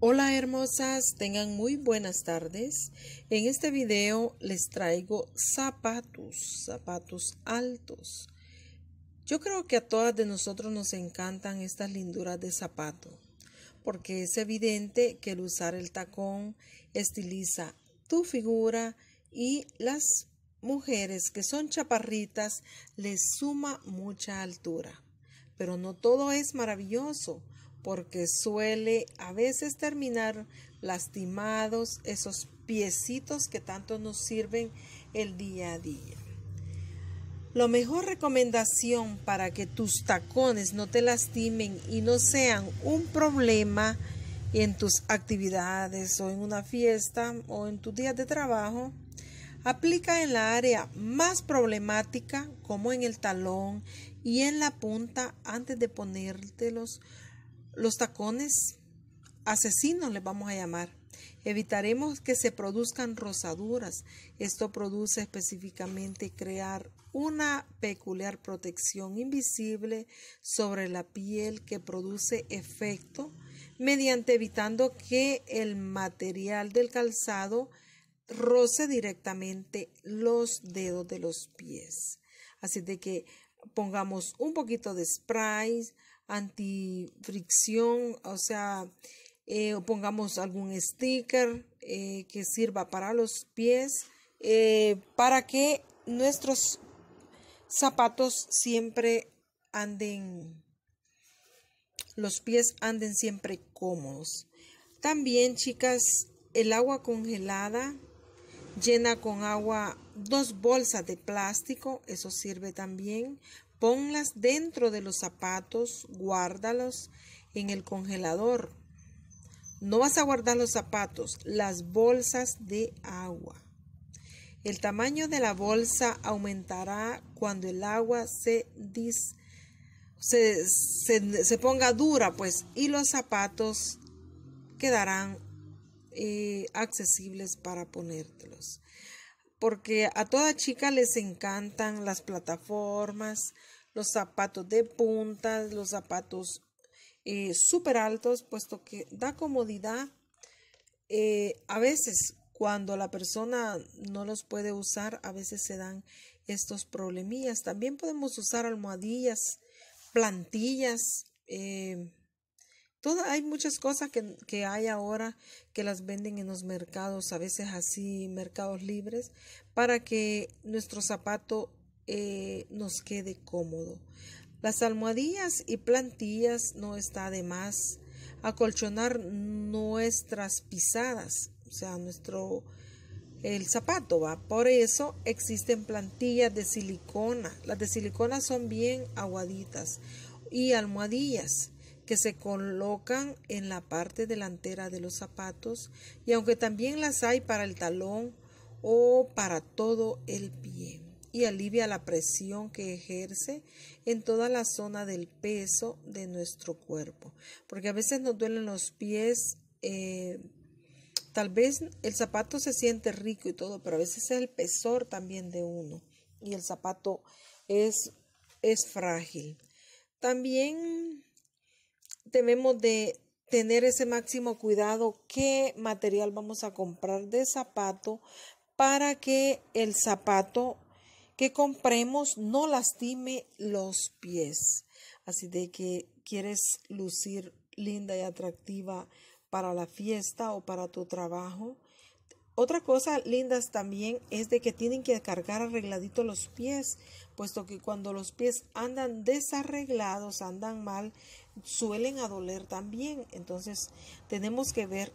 Hola hermosas, tengan muy buenas tardes. En este video les traigo zapatos, zapatos altos. Yo creo que a todas de nosotros nos encantan estas linduras de zapato, porque es evidente que el usar el tacón estiliza tu figura y las mujeres que son chaparritas les suma mucha altura. Pero no todo es maravilloso porque suele a veces terminar lastimados esos piecitos que tanto nos sirven el día a día. La mejor recomendación para que tus tacones no te lastimen y no sean un problema en tus actividades o en una fiesta o en tus días de trabajo, aplica en la área más problemática como en el talón y en la punta antes de ponértelos los tacones asesinos les vamos a llamar. Evitaremos que se produzcan rosaduras. Esto produce específicamente crear una peculiar protección invisible sobre la piel que produce efecto mediante evitando que el material del calzado roce directamente los dedos de los pies. Así de que pongamos un poquito de spray, antifricción, o sea, eh, pongamos algún sticker eh, que sirva para los pies, eh, para que nuestros zapatos siempre anden, los pies anden siempre cómodos. También, chicas, el agua congelada llena con agua dos bolsas de plástico, eso sirve también Ponlas dentro de los zapatos, guárdalos en el congelador. No vas a guardar los zapatos, las bolsas de agua. El tamaño de la bolsa aumentará cuando el agua se, se, ponga dura, pues, y los zapatos quedarán eh, accesibles para ponértelos porque a toda chica les encantan las plataformas, los zapatos de puntas, los zapatos eh, súper altos, puesto que da comodidad. Eh, a veces cuando la persona no los puede usar, a veces se dan estos problemillas. También podemos usar almohadillas, plantillas, eh, hay muchas cosas que, hay ahora que las venden en los mercados, a veces así, mercados libres, para que nuestro zapato eh, nos quede cómodo. Las almohadillas y plantillas no está de más acolchonar nuestras pisadas, o sea, nuestro el zapato va. Por eso existen plantillas de silicona. Las de silicona son bien aguaditas y almohadillas que se colocan en la parte delantera de los zapatos y aunque también las hay para el talón o para todo el pie y alivia la presión que ejerce en toda la zona del peso de nuestro cuerpo porque a veces nos duelen los pies eh, tal vez el zapato se siente rico y todo pero a veces es el pesor también de uno y el zapato es es frágil también debemos de tener ese máximo cuidado qué material vamos a comprar de zapato para que el zapato que compremos no lastime los pies. Así de que quieres lucir linda y atractiva para la fiesta o para tu trabajo, otra cosa lindas también es de que tienen que cargar arregladito los pies, puesto que cuando los pies andan desarreglados, andan mal, suelen a doler también. Entonces tenemos que ver